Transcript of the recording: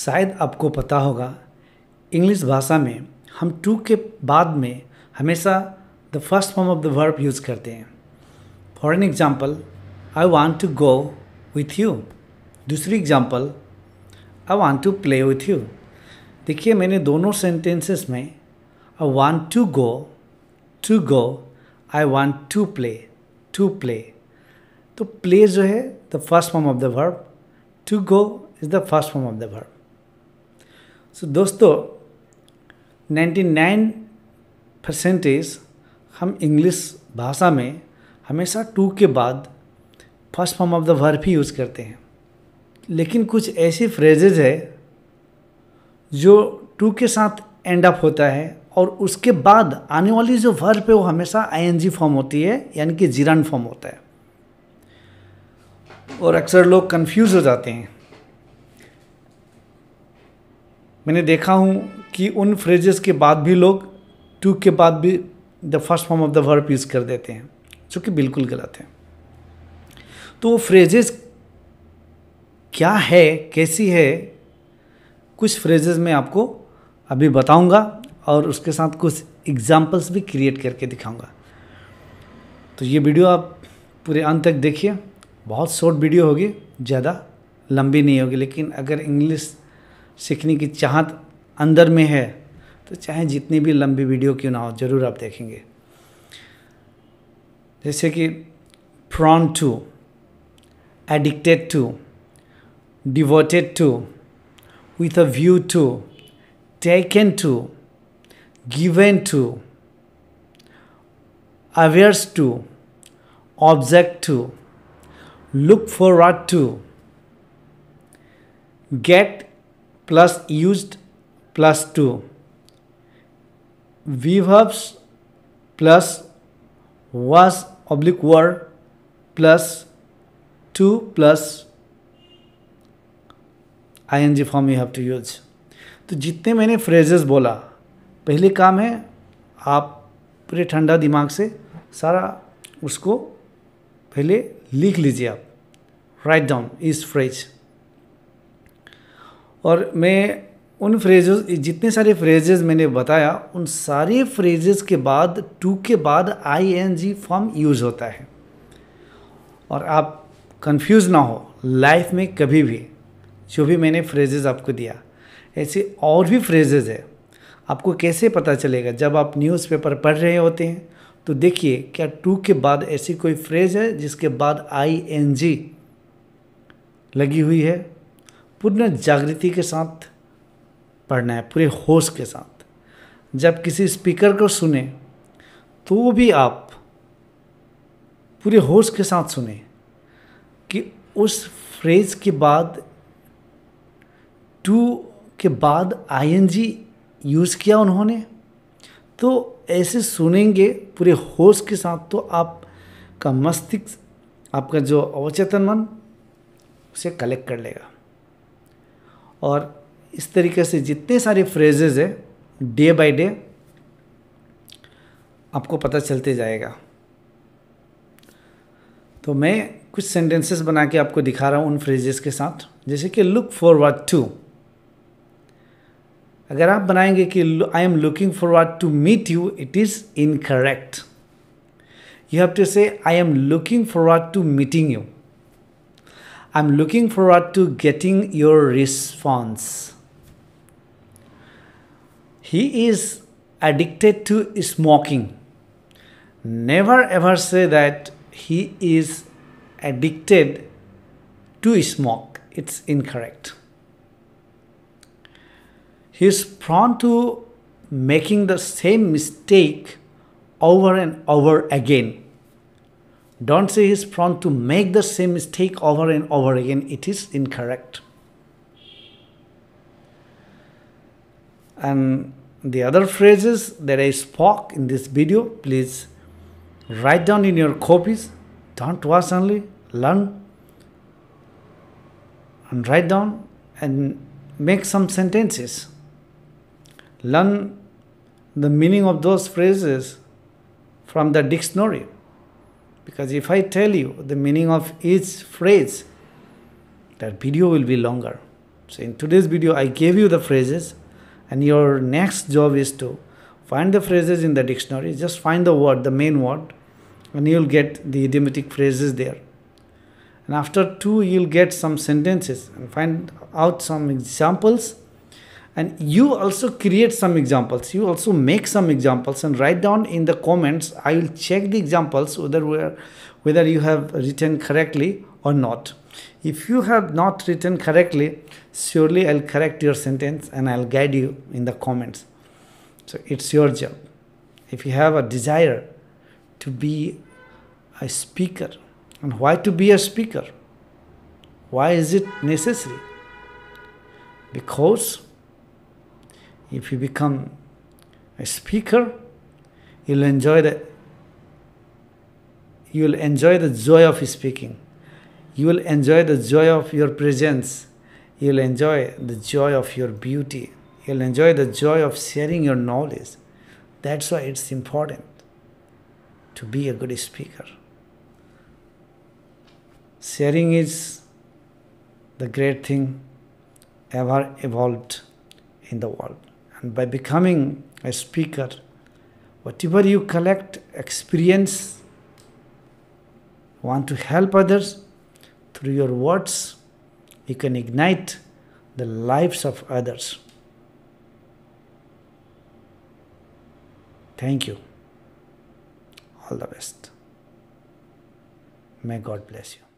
शायद आपको पता होगा इंग्लिश भाषा में हम टू के बाद में हमेशा the first form of the verb use करते हैं for an example I want to go with you दूसरी example I want to play with you देखिए मैंने दोनों सेंटेंसेस में I want to go to go I want to play to play तो play जो है the first form of the verb to go is the first form of the verb so so, दोस्तों 99 percentage हम English भाषा में हमेशा to के बाद first form of the verb ही यूज़ करते हैं लेकिन कुछ ऐसी फ्रेजेज है जो टू के साथ एंड अप होता है और उसके बाद आने वाली जो वर्फ है वो हमेशा आईएनजी फॉर्म होती है यानी कि जीरन फॉर्म होता है और अक्सर लोग कंफ्यूज हो जाते हैं मैंने देखा हूँ कि उन फ्रेजेस के बाद भी लोग टू के बाद भी the first form of the verb use कर देते हैं जो कि बिल्कुल गलत है तो वो फ्रेजेस क्या है कैसी है कुछ फ्रेजेस मैं आपको अभी बताऊंगा और उसके साथ कुछ एग्जाम्पल्स भी क्रिएट करके दिखाऊंगा तो ये वीडियो आप पूरे अंत तक देखिए बहुत शॉर्ट वीडियो होगी ज़्यादा लंबी नहीं होगी लेकिन अगर इंग्लिश सीखने की चाहत अंदर में है तो चाहे जितनी भी लंबी वीडियो क्यों ना हो जरूर आप देखेंगे जैसे कि prone to addicted to devoted to with a view to taken to given to averse to object to look for what to get plus used plus 2 v verbs plus was oblique were plus I plus ing form you have to use तो जितने मैंने phrases बोला पहले काम है आप पूरे ठंडा दिमाग से सारा उसको पहले लिख लीजिए आप राइट डाउन इस फ्रेज और मैं उन फ्रेजेस जितने सारे फ्रेजेस मैंने बताया उन सारे फ्रेजेस के बाद टू के बाद I N G form use होता है और आप कंफ्यूज ना हो लाइफ में कभी भी जो भी मैंने फ्रेजेस आपको दिया ऐसे और भी फ्रेजेस है आपको कैसे पता चलेगा जब आप न्यूज़पेपर पढ़ रहे होते हैं तो देखिए क्या टू के बाद ऐसी कोई फ्रेज है जिसके बाद आई एन जी लगी हुई है पूर्ण जागृति के साथ पढ़ना है पूरे होश के साथ जब किसी स्पीकर को सुने तो भी आप पूरे होश के साथ सुने कि उस फ्रेज के बाद टू के बाद आईएनजी यूज़ किया उन्होंने तो ऐसे सुनेंगे पूरे होश के साथ तो आप का मस्तिष्क आपका जो अवचेतन मन उसे कलेक्ट कर लेगा और इस तरीके से जितने सारे फ्रेजेज हैं डे बाय डे आपको पता चलते जाएगा तो मैं कुछ सेंटेंसेस बना के आपको दिखा रहा हूँ उन फ्रेजेस के साथ जैसे कि लुक फॉरवर्ड टू अगर आप बनाएंगे कि I am looking forward to meet you it is incorrect you have to say I am looking forward to meeting you I'm looking forward to getting your response. He is addicted to smoking. Never ever say that he is addicted to smoke. It's incorrect. He is prone to making the same mistake over and over again. Don't say he's prone to make the same mistake over and over again. It is incorrect. And the other phrases that I spoke in this video, please write down in your copies. Don't watch only, learn and write down and make some sentences. Learn the meaning of those phrases from the dictionary. Because if I tell you the meaning of each phrase, that video will be longer. So in today's video, I gave you the phrases and your next job is to find the phrases in the dictionary. Just find the word, the main word, and you'll get the idiomatic phrases there. And after two, you'll get some sentences and find out some examples and you also create some examples you also make some examples and write down in the comments i will check the examples whether whether you have written correctly or not if you have not written correctly surely i'll correct your sentence and i'll guide you in the comments so it's your job if you have a desire to be a speaker and why to be a speaker why is it necessary because if you become a speaker, you'll enjoy the you will enjoy the joy of speaking. You will enjoy the joy of your presence. You'll enjoy the joy of your beauty. You'll enjoy the joy of sharing your knowledge. That's why it's important to be a good speaker. Sharing is the great thing ever evolved in the world. And by becoming a speaker, whatever you collect, experience, want to help others through your words, you can ignite the lives of others. Thank you. All the best. May God bless you.